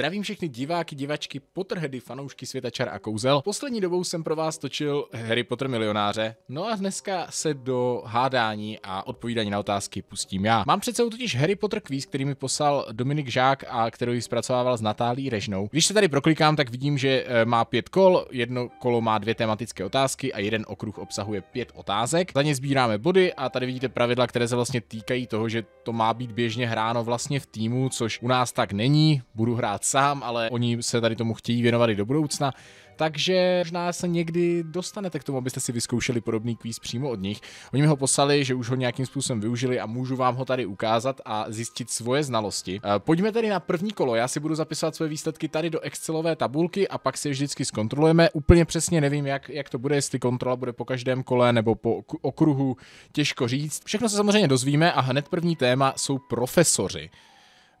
Zdravím všechny diváky, divačky, potrhedy, fanoušky světa čar a kouzel. Poslední dobou jsem pro vás točil Harry Potter milionáře, no a dneska se do hádání a odpovídání na otázky pustím já. Mám před sebou totiž Harry Potter quiz, který mi poslal Dominik Žák a kterou ji zpracovával s Natálí Režnou. Když se tady proklikám, tak vidím, že e, má pět kol, jedno kolo má dvě tematické otázky a jeden okruh obsahuje pět otázek. Za ně sbíráme body a tady vidíte pravidla, které se vlastně týkají toho, že to má být běžně hráno vlastně v týmu, což u nás tak není. Budu hrát sám, ale oni se tady tomu chtějí věnovat i do budoucna. Takže možná se někdy dostanete k tomu, abyste si vyzkoušeli podobný kvíz přímo od nich. Oni mi ho poslali, že už ho nějakým způsobem využili a můžu vám ho tady ukázat a zjistit svoje znalosti. Eh, pojďme tedy na první kolo. Já si budu zapisovat své výsledky tady do Excelové tabulky a pak si je vždycky zkontrolujeme. Úplně přesně nevím, jak, jak to bude, jestli kontrola bude po každém kole nebo po okruhu, těžko říct. Všechno se samozřejmě dozvíme a hned první téma jsou profesoři.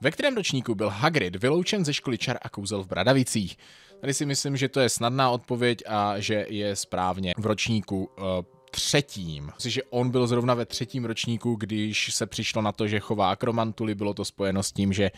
Ve kterém ročníku byl Hagrid vyloučen ze školy čar a kouzel v Bradavicích? Tady si myslím, že to je snadná odpověď a že je správně v ročníku uh, třetím. Myslím, že on byl zrovna ve třetím ročníku, když se přišlo na to, že chová akromantuly, bylo to spojeno s tím, že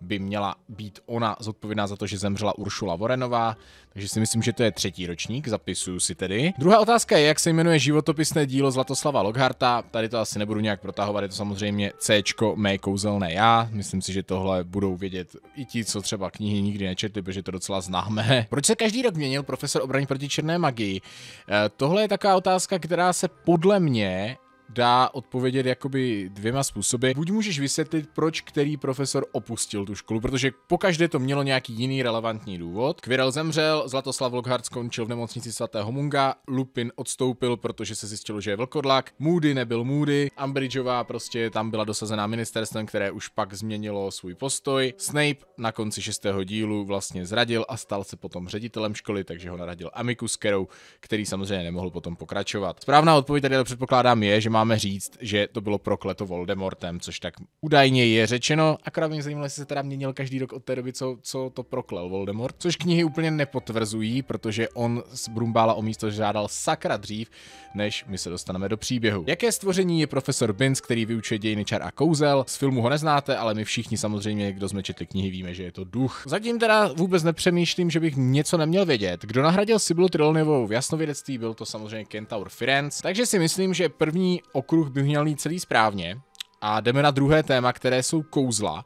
by měla být ona zodpovědná za to, že zemřela Uršula Vorenová, takže si myslím, že to je třetí ročník, zapisuju si tedy. Druhá otázka je, jak se jmenuje životopisné dílo Zlatoslava Logharta, tady to asi nebudu nějak protahovat, je to samozřejmě C, mé kouzelné já, myslím si, že tohle budou vědět i ti, co třeba knihy nikdy nečetli, protože to docela známe. Proč se každý rok měnil profesor obrany proti černé magii? Eh, tohle je taková otázka, která se podle mě dá odpovědět jakoby dvěma způsoby. Buď můžeš vysvětlit, proč který profesor opustil tu školu, protože pokaždé to mělo nějaký jiný relevantní důvod. Quirrell zemřel, Zlatoslav Lockhart skončil v nemocnici svatého Munga, Lupin odstoupil, protože se zjistilo, že je vlkodlak, Moody nebyl Moody, Ambridgeová prostě tam byla dosazená ministerstvem, které už pak změnilo svůj postoj. Snape na konci šestého dílu vlastně zradil a stal se potom ředitelem školy, takže ho naradil Amicus Kerou, který samozřejmě nemohl potom pokračovat. Správná odpověď tady ale předpokládám je, že máme říct, že to bylo prokleto Voldemortem, což tak údajně je řečeno. Akorát mě zajímalo, jestli se teda měnil každý rok od té doby, co, co to proklel Voldemort, což knihy úplně nepotvrzují, protože on z Brumbála o místo žádal sakra dřív, než my se dostaneme do příběhu. Jaké stvoření je profesor Binz, který vyučuje dějiny čar a kouzel? Z filmu ho neznáte, ale my všichni samozřejmě, kdo jsme četli knihy, víme, že je to duch. Zatím teda vůbec nepřemýšlím, že bych něco neměl vědět. Kdo nahradil Sibylu Trilonovou v jasnovědectví, byl to samozřejmě Kentaur Firenze, takže si myslím, že první okruh by měl mít celý správně. A jdeme na druhé téma, které jsou kouzla.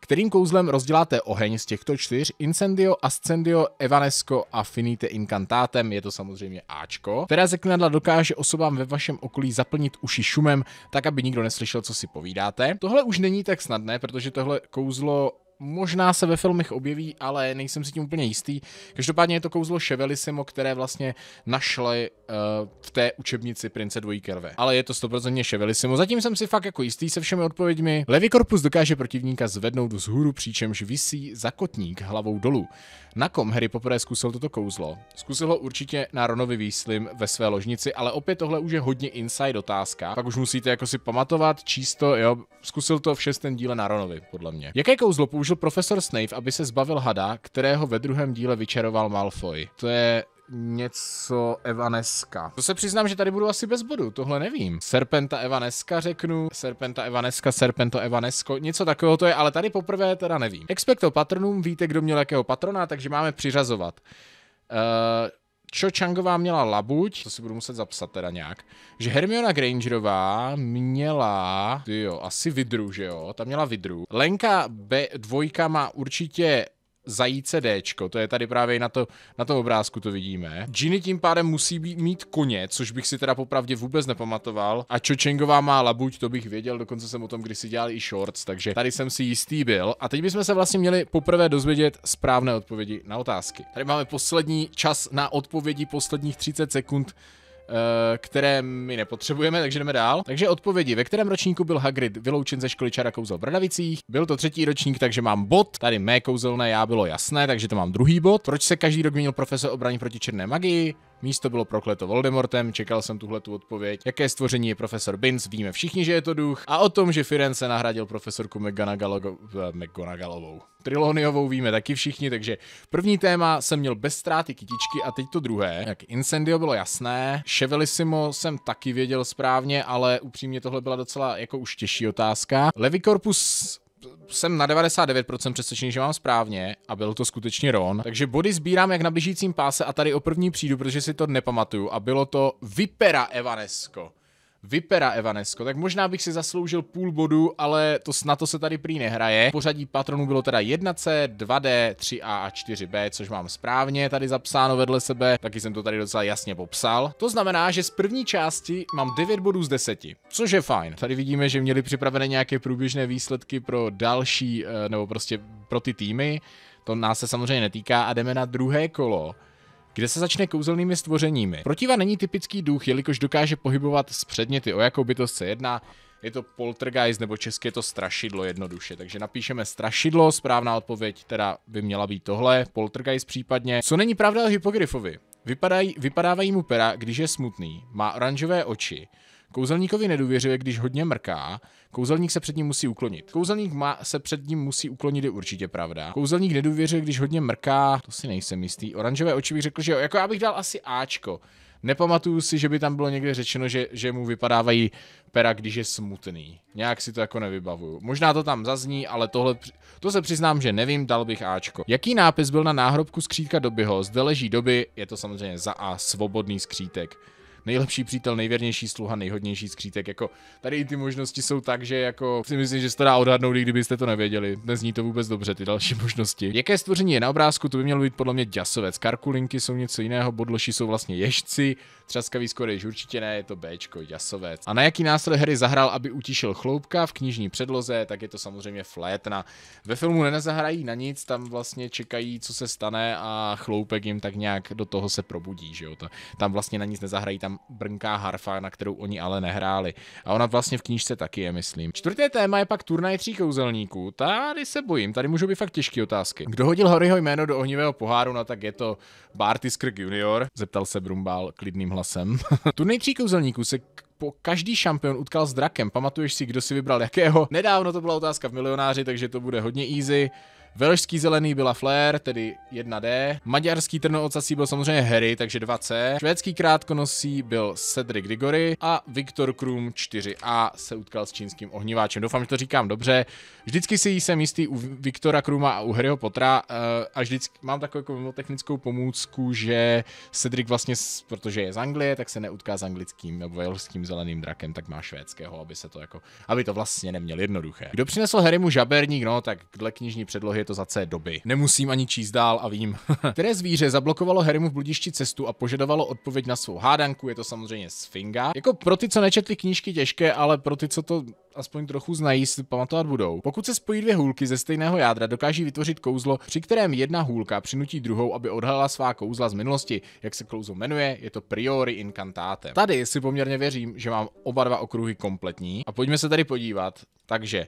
Kterým kouzlem rozděláte oheň z těchto čtyř? Incendio, Ascendio, Evanesco a Finite Incantatem, je to samozřejmě Ačko. Které zaklinadla dokáže osobám ve vašem okolí zaplnit uši šumem, tak aby nikdo neslyšel, co si povídáte. Tohle už není tak snadné, protože tohle kouzlo možná se ve filmech objeví, ale nejsem si tím úplně jistý. Každopádně je to kouzlo Chevelisimo, které vlastně našli uh, eh, v té učebnici Prince dvojí krve. Ale je to stoprocentně Chevelisimo. Zatím jsem si fakt jako jistý se všemi odpověďmi. Levý korpus dokáže protivníka zvednout z hůru, přičemž visí zakotník hlavou dolů. Na kom Harry poprvé zkusil toto kouzlo? Zkusil ho určitě na Ronovi Weasleym ve své ložnici, ale opět tohle už je hodně inside otázka. Pak už musíte jako si pamatovat, číst jo. Zkusil to v šestém díle na Ronovi, podle mě. Jaké kouzlo použil použil profesor Snape, aby se zbavil hada, kterého ve druhém díle vyčaroval Malfoy. To je něco Evaneska. To se přiznám, že tady budu asi bez bodu, tohle nevím. Serpenta Evaneska řeknu, Serpenta Evaneska, Serpento Evanesko, něco takového to je, ale tady poprvé teda nevím. Expecto patronum, víte, kdo měl jakého patrona, takže máme přiřazovat. Uh, Cho Changová měla labuť, to si budu muset zapsat teda nějak, že Hermiona Grangerová měla, jo, asi vidru, že jo, ta měla vidru. Lenka B2 má určitě zajíce D, to je tady právě na, to, na tom obrázku to vidíme. Ginny tím pádem musí být, mít koně, což bych si teda popravdě vůbec nepamatoval. A Čočengová má labuť, to bych věděl, dokonce jsem o tom kdysi dělal i shorts, takže tady jsem si jistý byl. A teď bychom se vlastně měli poprvé dozvědět správné odpovědi na otázky. Tady máme poslední čas na odpovědi, posledních 30 sekund Eh, které my nepotřebujeme, takže jdeme dál. Takže odpovědi, ve kterém ročníku byl Hagrid vyloučen ze školy čara kouzel v Bradavicích? Byl to třetí ročník, takže mám bod. Tady mé kouzelné já bylo jasné, takže to mám druhý bod. Proč se každý rok měnil profesor obrany proti černé magii? Místo bylo prokleto Voldemortem, čekal jsem tuhle tu odpověď. Jaké stvoření je profesor Binz, víme všichni, že je to duch. A o tom, že Firenze nahradil profesorku McGonagallovou. Eh, Triloniovou víme taky všichni, takže první téma jsem měl bez ztráty kytičky a teď to druhé. Jak Incendio bylo jasné, Chevelissimo jsem taky věděl správně, ale upřímně tohle byla docela jako už těžší otázka. Levikorpus jsem na 99% přesvědčený, že mám správně a byl to skutečně Ron. Takže body sbírám jak na blížícím páse a tady o první přijdu, protože si to nepamatuju a bylo to Vipera Evanesco. Vypera Evanesco, tak možná bych si zasloužil půl bodu, ale to snad to se tady prý nehraje. Pořadí patronů bylo teda 1C, 2D, 3A a 4B, což mám správně tady zapsáno vedle sebe, taky jsem to tady docela jasně popsal. To znamená, že z první části mám 9 bodů z 10, což je fajn. Tady vidíme, že měli připravené nějaké průběžné výsledky pro další, eh, nebo prostě pro ty týmy. To nás se samozřejmě netýká a jdeme na druhé kolo kde se začne kouzelnými stvořeními. Protiva není typický duch, jelikož dokáže pohybovat s předměty, o jakou bytost se jedná. Je to poltergeist, nebo česky je to strašidlo jednoduše. Takže napíšeme strašidlo, správná odpověď teda by měla být tohle, poltergeist případně. Co není pravda o hypogryfovi? Vypadají, vypadávají mu pera, když je smutný, má oranžové oči, Kouzelníkovi nedůvěřuje, když hodně mrká, kouzelník se před ním musí uklonit. Kouzelník má, se před ním musí uklonit, je určitě pravda. Kouzelník nedůvěřuje, když hodně mrká, to si nejsem jistý. Oranžové oči bych řekl, že jo, jako já bych dal asi Ačko. Nepamatuju si, že by tam bylo někde řečeno, že, že mu vypadávají pera, když je smutný. Nějak si to jako nevybavuju. Možná to tam zazní, ale tohle, to se přiznám, že nevím, dal bych Ačko. Jaký nápis byl na náhrobku skřítka Dobyho? Zde leží doby, je to samozřejmě za A, svobodný skřítek nejlepší přítel, nejvěrnější sluha, nejhodnější skřítek. Jako tady ty možnosti jsou tak, že jako si myslím, že se to dá odhadnout, i kdybyste to nevěděli. Nezní to vůbec dobře, ty další možnosti. Jaké stvoření je na obrázku, to by mělo být podle mě děsovec. Karkulinky jsou něco jiného, bodloši jsou vlastně ježci, třaskavý skorež určitě ne, je to Bčko, jasovec. A na jaký nástroj hry zahrál, aby utišil chloupka v knižní předloze, tak je to samozřejmě flétna. Ve filmu nezahrají na nic, tam vlastně čekají, co se stane a chloupek jim tak nějak do toho se probudí, že jo. Tam vlastně na nic nezahrají, tam brnká harfa, na kterou oni ale nehráli. A ona vlastně v knížce taky je, myslím. Čtvrté téma je pak turnaj tří kouzelníků. Tady se bojím, tady můžou být fakt těžké otázky. Kdo hodil Horyho jméno do ohnivého poháru, no tak je to Barty Skrk junior, zeptal se Brumbal klidným hlasem. turnaj tří kouzelníků se po každý šampion utkal s drakem. Pamatuješ si, kdo si vybral jakého? Nedávno to byla otázka v milionáři, takže to bude hodně easy. Velšský zelený byla Flair, tedy 1D. Maďarský trnoocací byl samozřejmě Harry, takže 2C. Švédský krátkonosý byl Cedric Digory a Viktor Krum 4A se utkal s čínským ohniváčem. Doufám, že to říkám dobře. Vždycky si jsem jistý u Viktora Kruma a u Harryho Potra. Eh, a vždycky mám takovou jako technickou pomůcku, že Cedric vlastně, protože je z Anglie, tak se neutká s anglickým nebo velšským zeleným drakem, tak má švédského, aby se to jako, aby to vlastně neměl jednoduché. Kdo přinesl Harrymu žaberník, no tak dle knižní předlohy to C doby. Nemusím ani číst dál a vím. Které zvíře zablokovalo Harrymu v bludišti cestu a požadovalo odpověď na svou hádanku, je to samozřejmě Sfinga. Jako pro ty, co nečetli knížky těžké, ale pro ty, co to aspoň trochu znají, si pamatovat budou. Pokud se spojí dvě hůlky ze stejného jádra, dokáží vytvořit kouzlo, při kterém jedna hůlka přinutí druhou, aby odhalila svá kouzla z minulosti. Jak se kouzlo jmenuje, je to priori incantate. Tady si poměrně věřím, že mám oba dva okruhy kompletní. A pojďme se tady podívat. Takže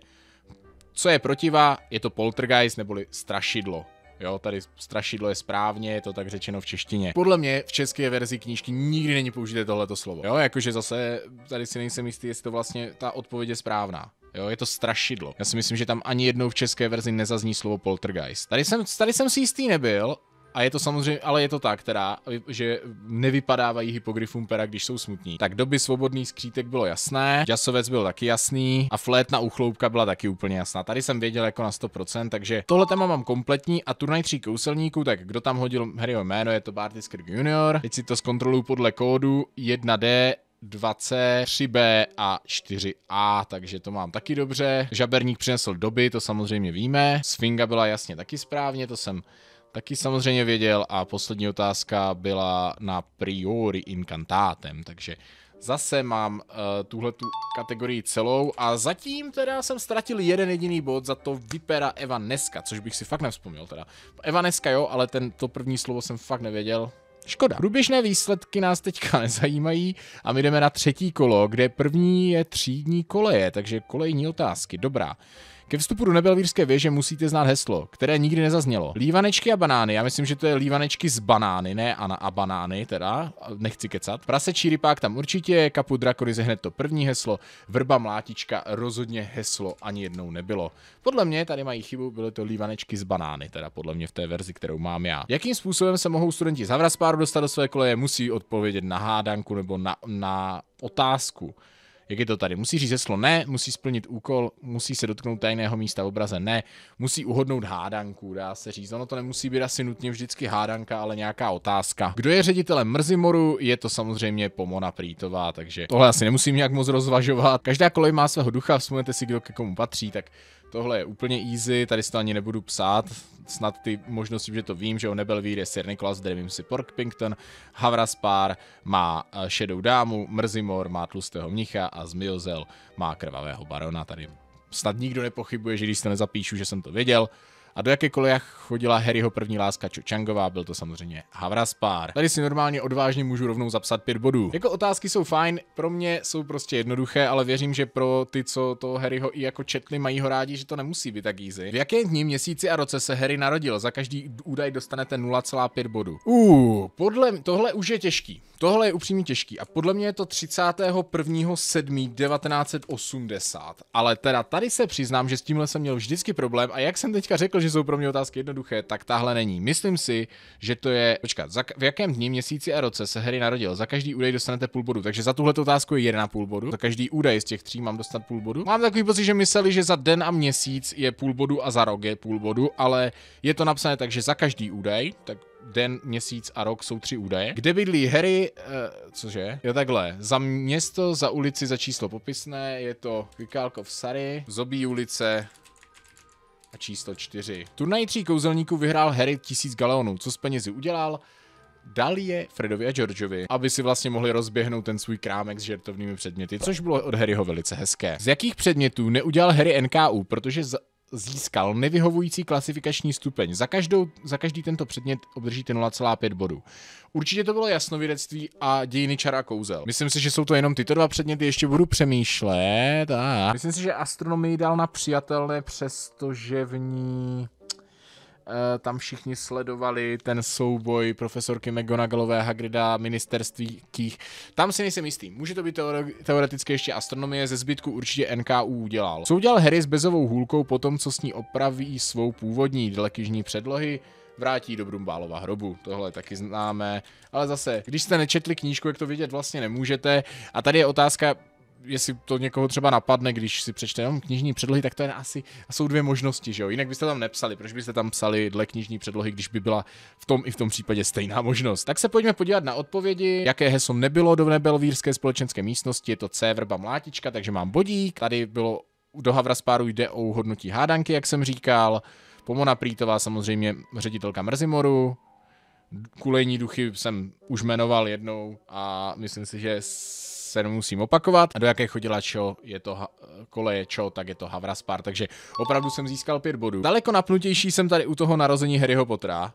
co je protiva, je to poltergeist neboli strašidlo. Jo, tady strašidlo je správně, je to tak řečeno v češtině. Podle mě v české verzi knížky nikdy není použité tohleto slovo. Jo, jakože zase tady si nejsem jistý, jestli to vlastně ta odpověď je správná. Jo, je to strašidlo. Já si myslím, že tam ani jednou v české verzi nezazní slovo poltergeist. Tady jsem, tady jsem si jistý nebyl, a je to samozřejmě, ale je to tak která, že nevypadávají hypogryfům pera, když jsou smutní. Tak doby svobodný skřítek bylo jasné, Jasovec byl taky jasný a flét na uchloubka byla taky úplně jasná. Tady jsem věděl jako na 100%, takže tohle téma mám kompletní a turnaj tří kouselníků, tak kdo tam hodil Harryho jméno, je to Bartis Skrk Junior. Teď si to zkontroluju podle kódu 1D 23 b a 4A, takže to mám taky dobře. Žaberník přinesl doby, to samozřejmě víme. Sfinga byla jasně taky správně, to jsem Taky samozřejmě věděl a poslední otázka byla na priori incantátem, takže zase mám uh, eh, tuhle tu kategorii celou a zatím teda jsem ztratil jeden jediný bod za to vypera Evaneska, což bych si fakt nevzpomněl teda. Evaneska jo, ale ten, to první slovo jsem fakt nevěděl. Škoda. Průběžné výsledky nás teďka nezajímají a my jdeme na třetí kolo, kde první je třídní koleje, takže kolejní otázky. Dobrá. Ke vstupu do nebelvírské věže musíte znát heslo, které nikdy nezaznělo. Lívanečky a banány, já myslím, že to je lívanečky z banány, ne a, a banány, teda, nechci kecat. Prasečí rypák tam určitě je, kapu drakorize hned to první heslo, vrba mlátička rozhodně heslo ani jednou nebylo. Podle mě tady mají chybu, byly to lívanečky z banány, teda podle mě v té verzi, kterou mám já. Jakým způsobem se mohou studenti z Havraspáru dostat do své koleje, musí odpovědět na hádanku nebo na, na otázku. Jak je to tady? Musí říct heslo ne, musí splnit úkol, musí se dotknout tajného místa v obraze ne, musí uhodnout hádanku, dá se říct. Ono to nemusí být asi nutně vždycky hádanka, ale nějaká otázka. Kdo je ředitelem Mrzimoru? Je to samozřejmě Pomona Prýtová, takže tohle asi nemusím nějak moc rozvažovat. Každá kolej má svého ducha, vzpomněte si, kdo ke komu patří, tak tohle je úplně easy, tady si to ani nebudu psát, snad ty možnosti, že to vím, že on nebyl je Sir Nicholas, Dremim si Porkpington, Havraspár má šedou eh, dámu, Mrzimor má tlustého mnicha a Zmiozel má krvavého barona. Tady snad nikdo nepochybuje, že když se nezapíšu, že jsem to věděl, a do jaké koleje chodila Harryho první láska Changová, byl to samozřejmě Havraspár. Tady si normálně odvážně můžu rovnou zapsat pět bodů. Jako otázky jsou fajn, pro mě jsou prostě jednoduché, ale věřím, že pro ty, co to Harryho i jako četli, mají ho rádi, že to nemusí být tak easy. V jaké dní, měsíci a roce se Harry narodil? Za každý údaj dostanete 0,5 bodu. Uh, podle tohle už je těžký. Tohle je upřímně těžký a podle mě je to 31.7.1980. Ale teda tady se přiznám, že s tímhle jsem měl vždycky problém a jak jsem teďka řekl, že že jsou pro mě otázky jednoduché, tak tahle není. Myslím si, že to je. Počkat, za, v jakém dní, měsíci a roce se hry narodil? Za každý údaj dostanete půl bodu. Takže za tuhle otázku je 1,5 bodu. Za každý údaj z těch tří mám dostat půl bodu. Mám takový pocit, že mysleli, že za den a měsíc je půl bodu a za rok je půl bodu, ale je to napsané tak, že za každý údaj, tak den, měsíc a rok jsou tři údaje. Kde bydlí Harry, uh, cože? Jo takhle, za město, za ulici, za číslo popisné, je to Vykálkov Sary, Zobí ulice, a číslo 4. Turnaj tří kouzelníků vyhrál Harry 1000 galeonů. Co s penězi udělal? Dali je Fredovi a Georgeovi, aby si vlastně mohli rozběhnout ten svůj krámek s žertovnými předměty, což bylo od Harryho velice hezké. Z jakých předmětů neudělal Harry NKU, protože získal nevyhovující klasifikační stupeň. Za, každou, za každý tento předmět obdržíte 0,5 bodů. Určitě to bylo jasnovědectví a dějiny čara kouzel. Myslím si, že jsou to jenom tyto dva předměty, ještě budu přemýšlet. A... Myslím si, že astronomii dal na přijatelné, přestože v ní Eh, tam všichni sledovali ten souboj profesorky McGonagallové Hagrida ministerství kých. Tam si nejsem jistý. Může to být teore- teoreticky ještě astronomie, ze zbytku určitě NKU udělal. Co udělal Harry s bezovou hůlkou po tom, co s ní opraví svou původní dlekyžní předlohy? vrátí do Brumbálova hrobu. Tohle taky známe. Ale zase, když jste nečetli knížku, jak to vidět vlastně nemůžete. A tady je otázka, jestli to někoho třeba napadne, když si přečte jenom knižní předlohy, tak to je asi, a jsou dvě možnosti, že jo? Jinak byste tam nepsali, proč byste tam psali dle knižní předlohy, když by byla v tom i v tom případě stejná možnost. Tak se pojďme podívat na odpovědi, jaké heslo nebylo do nebelvírské společenské místnosti, je to C vrba mlátička, takže mám bodík, tady bylo do Havraspáru jde o hodnotí hádanky, jak jsem říkal, Pomona Prýtová samozřejmě ředitelka Mrzimoru, kulejní duchy jsem už jmenoval jednou a myslím si, že se nemusím opakovat. A do jaké chodila čo, je to kole koleje čo, tak je to Havraspar, takže opravdu jsem získal pět bodů. Daleko napnutější jsem tady u toho narození Harryho Pottera,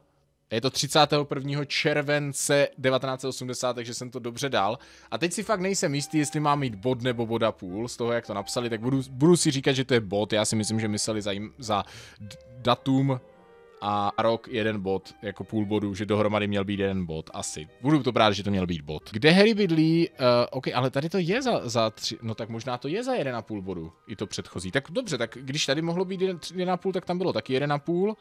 je to 31. července 1980, takže jsem to dobře dal. A teď si fakt nejsem jistý, jestli mám mít bod nebo boda půl z toho, jak to napsali, tak budu, budu si říkat, že to je bod. Já si myslím, že mysleli za, jim, za datum a rok jeden bod, jako půl bodu, že dohromady měl být jeden bod, asi. Budu to brát, že to měl být bod. Kde Harry bydlí? Uh, OK, ale tady to je za, za tři, no tak možná to je za jeden a půl bodu, i to předchozí. Tak dobře, tak když tady mohlo být jeden, tři, jeden a půl, tak tam bylo taky jeden a půl.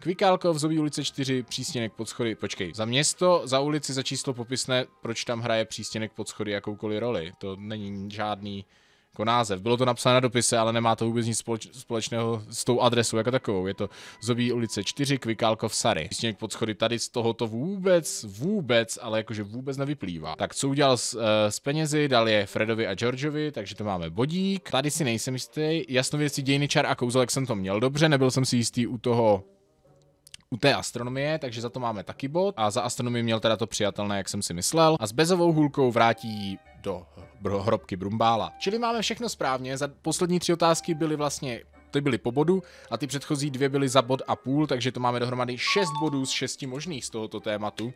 Kvikálko v Zobí ulice 4, přístěnek pod schody. Počkej, za město, za ulici, za číslo popisné, proč tam hraje přístěnek pod schody jakoukoliv roli. To není žádný jako název. Bylo to napsáno na dopise, ale nemá to vůbec nic společ, společného s tou adresou jako takovou. Je to Zobí ulice 4, Kvikálkov Sary. Jistě pod schody tady z toho to vůbec, vůbec, ale jakože vůbec nevyplývá. Tak co udělal s, uh, s penězi, dal je Fredovi a Georgeovi, takže to máme bodík. Tady si nejsem jistý, dějiny čar a jak jsem to měl dobře, nebyl jsem si jistý u toho u té astronomie, takže za to máme taky bod. A za astronomii měl teda to přijatelné, jak jsem si myslel. A s bezovou hůlkou vrátí do hrobky Brumbála. Čili máme všechno správně, za poslední tři otázky byly vlastně ty byly po bodu a ty předchozí dvě byly za bod a půl, takže to máme dohromady 6 bodů z 6 možných z tohoto tématu.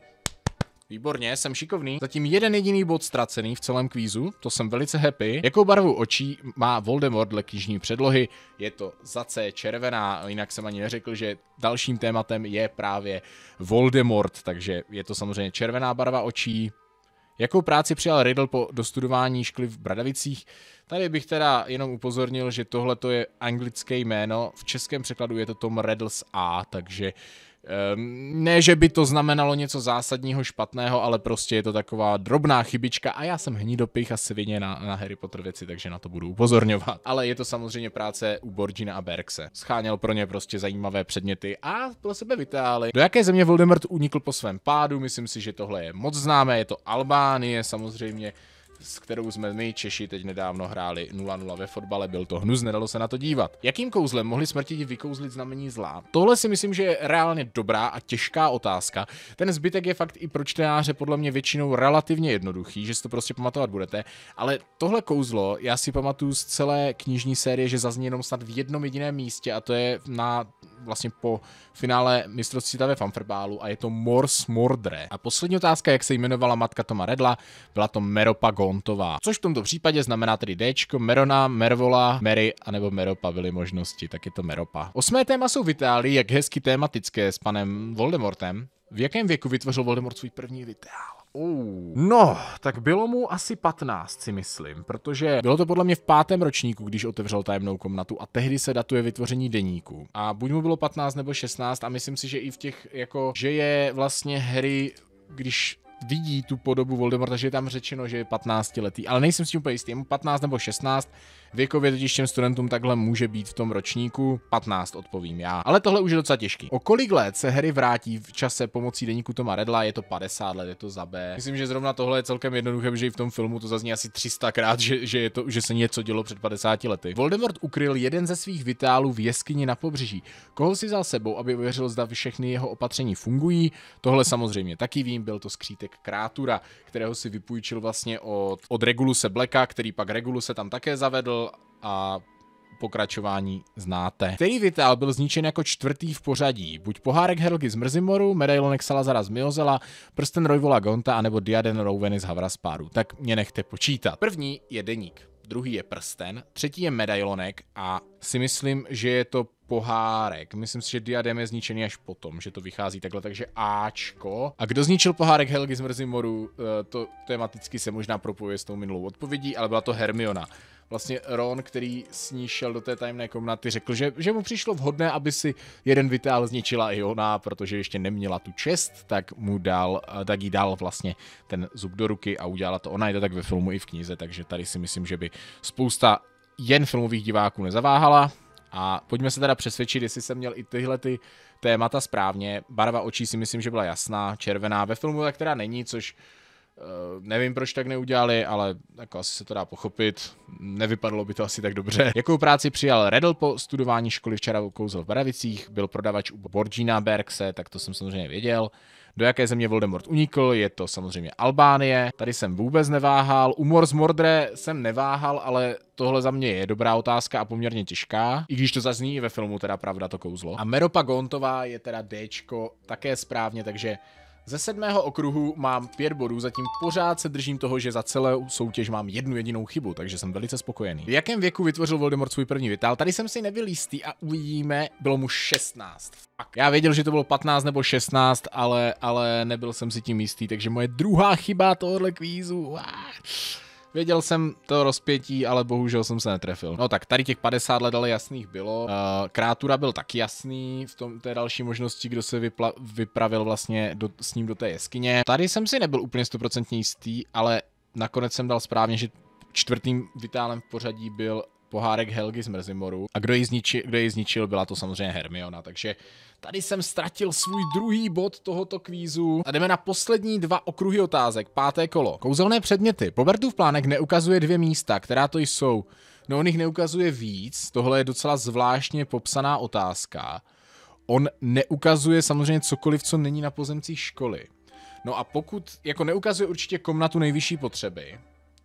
Výborně, jsem šikovný. Zatím jeden jediný bod ztracený v celém kvízu, to jsem velice happy. Jakou barvu očí má Voldemort dle knižní předlohy? Je to za C červená, jinak jsem ani neřekl, že dalším tématem je právě Voldemort, takže je to samozřejmě červená barva očí, Jakou práci přijal Riddle po dostudování školy v Bradavicích? Tady bych teda jenom upozornil, že tohle to je anglické jméno, v českém překladu je to Tom Riddle's A, takže uh, Ehm, ne, že by to znamenalo něco zásadního špatného, ale prostě je to taková drobná chybička a já jsem hnídopich a svině na, na Harry Potter věci, takže na to budu upozorňovat. Ale je to samozřejmě práce u Borgina a Berkse. Scháněl pro ně prostě zajímavé předměty a pro sebe vytáhli. Do jaké země Voldemort unikl po svém pádu, myslím si, že tohle je moc známé, je to Albánie samozřejmě s kterou jsme my Češi teď nedávno hráli 0-0 ve fotbale, byl to hnus, nedalo se na to dívat. Jakým kouzlem mohli smrti vykouzlit znamení zlá? Tohle si myslím, že je reálně dobrá a těžká otázka. Ten zbytek je fakt i pro čtenáře podle mě většinou relativně jednoduchý, že si to prostě pamatovat budete, ale tohle kouzlo já si pamatuju z celé knižní série, že zazní jenom snad v jednom jediném místě a to je na vlastně po finále mistrovství ve Fanfrbálu a je to Mors Mordre. A poslední otázka, jak se jmenovala matka Toma Redla, byla to Meropago. Leontová, což v tomto případě znamená tedy D, Merona, Mervola, Mary a nebo Meropa byly možnosti, tak je to Meropa. Osmé téma jsou v Itálii, jak hezky tématické s panem Voldemortem. V jakém věku vytvořil Voldemort svůj první vitál? Uh. No, tak bylo mu asi 15, si myslím, protože bylo to podle mě v pátém ročníku, když otevřel tajemnou komnatu a tehdy se datuje vytvoření deníku. A buď mu bylo 15 nebo 16 a myslím si, že i v těch, jako, že je vlastně hry když vidí tu podobu Voldemorta, že je tam řečeno, že je 15 letý, ale nejsem si úplně jistý, je mu 15 nebo 16, Věkově totiž těm studentům takhle může být v tom ročníku 15, odpovím já. Ale tohle už je docela těžký. O kolik let se hry vrátí v čase pomocí deníku Toma Redla? Je to 50 let, je to za B. Myslím, že zrovna tohle je celkem jednoduché, že i v tom filmu to zazní asi 300 krát, že, že, je to, že se něco dělo před 50 lety. Voldemort ukryl jeden ze svých vitálů v jeskyni na pobřeží. Koho si vzal sebou, aby ověřil, zda všechny jeho opatření fungují? Tohle samozřejmě taky vím, byl to skřítek Krátura, kterého si vypůjčil vlastně od, od Reguluse Blacka, který pak Reguluse tam také zavedl a pokračování znáte. Který Vital byl zničen jako čtvrtý v pořadí. Buď pohárek Helgi z Mrzimoru, medailonek Salazara z Miozela, prsten Rojvola Gonta, anebo diaden Rouveny z Havraspáru. Tak mě nechte počítat. První je deník, druhý je prsten, třetí je medailonek a si myslím, že je to pohárek. Myslím si, že diadem je zničený až potom, že to vychází takhle, takže Ačko. A kdo zničil pohárek Helgi z Mrzimoru, eh, to tematicky se možná propojuje s tou minulou odpovědí, ale byla to Hermiona vlastně Ron, který s ní šel do té tajemné komnaty, řekl, že, že mu přišlo vhodné, aby si jeden vitál zničila i ona, protože ještě neměla tu čest, tak mu dal, tak jí dal vlastně ten zub do ruky a udělala to ona. Je to tak ve filmu i v knize, takže tady si myslím, že by spousta jen filmových diváků nezaváhala. A pojďme se teda přesvědčit, jestli jsem měl i tyhle ty témata správně. Barva očí si myslím, že byla jasná, červená. Ve filmu tak teda není, což Eh, nevím, proč tak neudělali, ale jako asi se to dá pochopit. Nevypadalo by to asi tak dobře. Jakou práci přijal Redl po studování školy včera kouzel v Baravicích, byl prodavač u Borgina Bergse, tak to jsem samozřejmě věděl. Do jaké země Voldemort unikl, je to samozřejmě Albánie. Tady jsem vůbec neváhal. Umor z Mordre jsem neváhal, ale tohle za mě je dobrá otázka a poměrně těžká. I když to zazní ve filmu, teda pravda to kouzlo. A Meropa Gontová je teda Dčko také správně, takže ze sedmého okruhu mám pět bodů, zatím pořád se držím toho, že za celou soutěž mám jednu jedinou chybu, takže jsem velice spokojený. V jakém věku vytvořil Voldemort svůj první vitál? Tady jsem si nebyl jistý a uvidíme, bylo mu 16. Fuck. Já věděl, že to bylo 15 nebo 16, ale, ale nebyl jsem si tím jistý, takže moje druhá chyba tohohle kvízu. Uá. Věděl jsem to rozpětí, ale bohužel jsem se netrefil. No tak tady těch 50 let ale jasných bylo. Uh, krátura byl tak jasný v tom, té další možnosti, kdo se vypla, vypravil vlastně do, s ním do té jeskyně. Tady jsem si nebyl úplně 100% jistý, ale nakonec jsem dal správně, že čtvrtým vitálem v pořadí byl pohárek Helgy z Mrzimoru. A kdo ji, zničil, kdo ji zničil, byla to samozřejmě Hermiona, takže tady jsem ztratil svůj druhý bod tohoto kvízu. A jdeme na poslední dva okruhy otázek, páté kolo. Kouzelné předměty. Pobertův plánek neukazuje dvě místa, která to jsou. No on jich neukazuje víc, tohle je docela zvláštně popsaná otázka. On neukazuje samozřejmě cokoliv, co není na pozemcích školy. No a pokud, jako neukazuje určitě komnatu nejvyšší potřeby,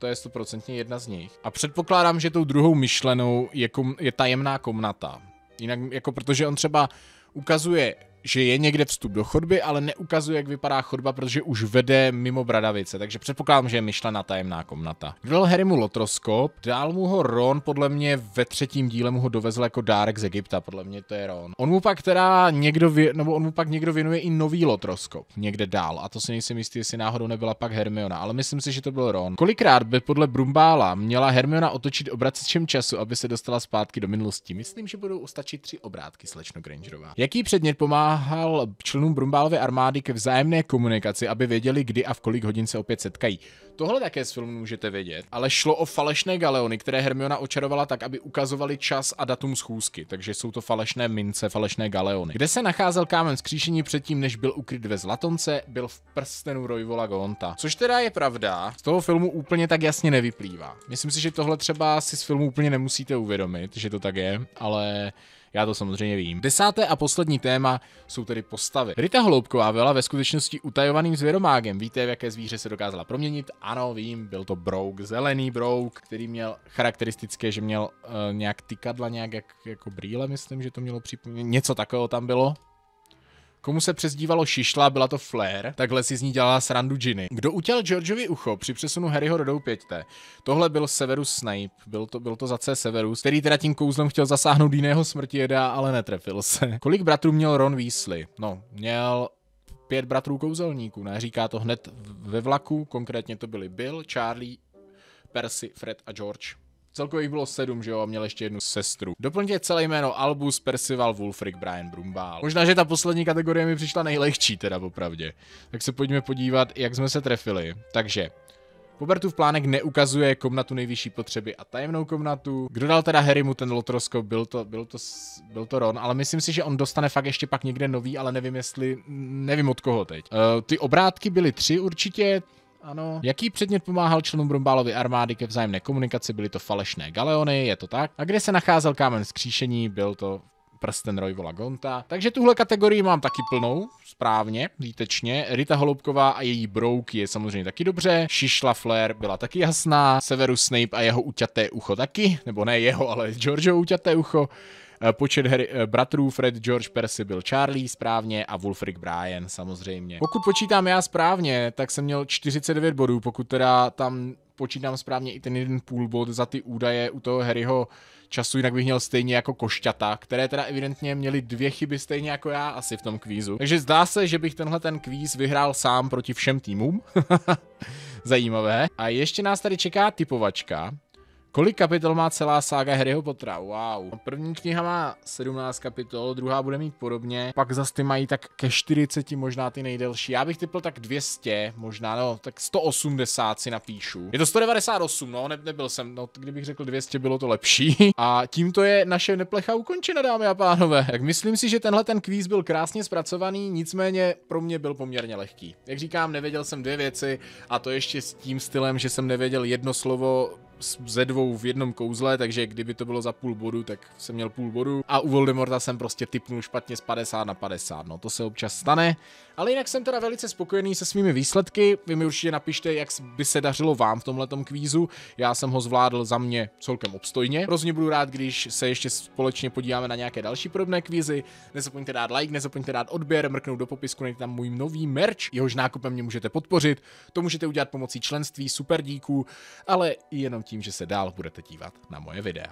to je stoprocentně jedna z nich. A předpokládám, že tou druhou myšlenou je, kom, je tajemná komnata. Jinak, jako protože on třeba ukazuje že je někde vstup do chodby, ale neukazuje, jak vypadá chodba, protože už vede mimo bradavice, takže předpokládám, že je na tajemná komnata. Dal Harry mu lotroskop, dál mu ho Ron, podle mě ve třetím díle mu ho dovezl jako dárek z Egypta, podle mě to je Ron. On mu pak teda někdo, vě, nebo on mu pak někdo věnuje i nový lotroskop někde dál a to si nejsem jistý, jestli náhodou nebyla pak Hermiona, ale myslím si, že to byl Ron. Kolikrát by podle Brumbála měla Hermiona otočit obracečem času, aby se dostala zpátky do minulosti? Myslím, že budou stačit tři obrátky, slečno Grangerová. Jaký předmět pomáhá pomáhal členům Brumbálové armády k vzájemné komunikaci, aby věděli, kdy a v kolik hodin se opět setkají. Tohle také z filmu můžete vědět, ale šlo o falešné galeony, které Hermiona očarovala tak, aby ukazovali čas a datum schůzky, takže jsou to falešné mince, falešné galeony. Kde se nacházel kámen skříšení předtím, než byl ukryt ve Zlatonce, byl v prstenu Rojvola Gonta. Což teda je pravda, z toho filmu úplně tak jasně nevyplývá. Myslím si, že tohle třeba si z filmu úplně nemusíte uvědomit, že to tak je, ale já to samozřejmě vím. Desáté a poslední téma jsou tedy postavy. Rita Holoubková byla ve skutečnosti utajovaným zvěromágem. Víte, v jaké zvíře se dokázala proměnit? Ano, vím, byl to brouk, zelený brouk, který měl charakteristické, že měl uh, nějak tykadla, nějak jak, jako brýle, myslím, že to mělo připomínat. Něco takového tam bylo. Komu se přezdívalo Šišla, byla to Flair, takhle si z ní dělala srandu Ginny. Kdo utěl Georgeovi ucho při přesunu Harryho do pěťte? Tohle byl Severus Snape, byl to, byl to za Severus, který teda tím kouzlem chtěl zasáhnout jiného smrti jeda, ale netrefil se. Kolik bratrů měl Ron Weasley? No, měl pět bratrů kouzelníků, ne? Říká to hned ve vlaku, konkrétně to byli Bill, Charlie, Percy, Fred a George. Celkově jich bylo sedm, že jo, a měl ještě jednu sestru. Doplňte celé jméno Albus Percival Wulfric Brian Brumbal. Možná, že ta poslední kategorie mi přišla nejlehčí, teda popravdě. Tak se pojďme podívat, jak jsme se trefili. Takže, Pobertův plánek neukazuje komnatu nejvyšší potřeby a tajemnou komnatu. Kdo dal teda Harrymu ten lotrosko, byl to, byl, to, byl to Ron, ale myslím si, že on dostane fakt ještě pak někde nový, ale nevím jestli, nevím od koho teď. Uh, ty obrátky byly tři určitě, ano. Jaký předmět pomáhal členům Brumbálovy armády ke vzájemné komunikaci? Byly to falešné galeony, je to tak? A kde se nacházel kámen skříšení? Byl to prsten Rojvola Gonta. Takže tuhle kategorii mám taky plnou, správně, výtečně. Rita Holubková a její brouk je samozřejmě taky dobře. Šišla Flair byla taky jasná. Severus Snape a jeho uťaté ucho taky. Nebo ne jeho, ale Georgeho uťaté ucho. Eh, počet her, eh, bratrů Fred George Percy byl Charlie správně a Wolfric Brian samozřejmě. Pokud počítám já správně, tak jsem měl 49 bodů, pokud teda tam počítám správně i ten jeden půl bod za ty údaje u toho Harryho času, jinak bych měl stejně jako košťata, které teda evidentně měly dvě chyby stejně jako já asi v tom kvízu. Takže zdá se, že bych tenhle ten kvíz vyhrál sám proti všem týmům. Zajímavé. A ještě nás tady čeká typovačka, Kolik kapitol má celá sága Harryho Pottera? Wow. První kniha má 17 kapitol, druhá bude mít podobně, pak zase ty mají tak ke 40 možná ty nejdelší. Já bych typl tak 200, možná no, tak 180 si napíšu. Je to 198, no, ne, nebyl jsem, no, kdybych řekl 200, bylo to lepší. A tímto je naše neplecha ukončena, dámy a pánové. Tak myslím si, že tenhle ten kvíz byl krásně zpracovaný, nicméně pro mě byl poměrně lehký. Jak říkám, nevěděl jsem dvě věci a to ještě s tím stylem, že jsem nevěděl jedno slovo ze dvou v jednom kouzle, takže kdyby to bylo za půl bodu, tak jsem měl půl bodu. A u Voldemorta jsem prostě typnul špatně z 50 na 50, no to se občas stane. Ale jinak jsem teda velice spokojený se svými výsledky. Vy mi určitě napište, jak by se dařilo vám v tomhletom kvízu. Já jsem ho zvládl za mě celkem obstojně. Rozně budu rád, když se ještě společně podíváme na nějaké další podobné kvízy. Nezapomeňte dát like, nezapomeňte dát odběr, mrknout do popisku, najděte tam můj nový merch, jehož nákupem mě můžete podpořit. To můžete udělat pomocí členství, super díků, ale jenom tím tím, že se dál budete dívat na moje videa.